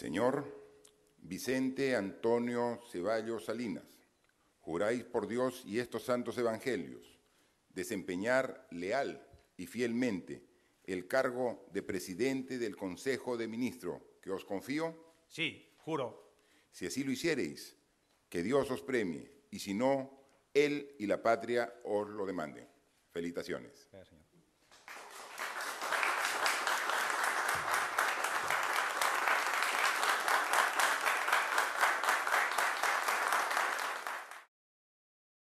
Señor Vicente Antonio Ceballos Salinas, juráis por Dios y estos santos evangelios desempeñar leal y fielmente el cargo de presidente del Consejo de Ministros que os confío? Sí, juro. Si así lo hiciereis, que Dios os premie, y si no, Él y la patria os lo demanden. Felicitaciones. Gracias,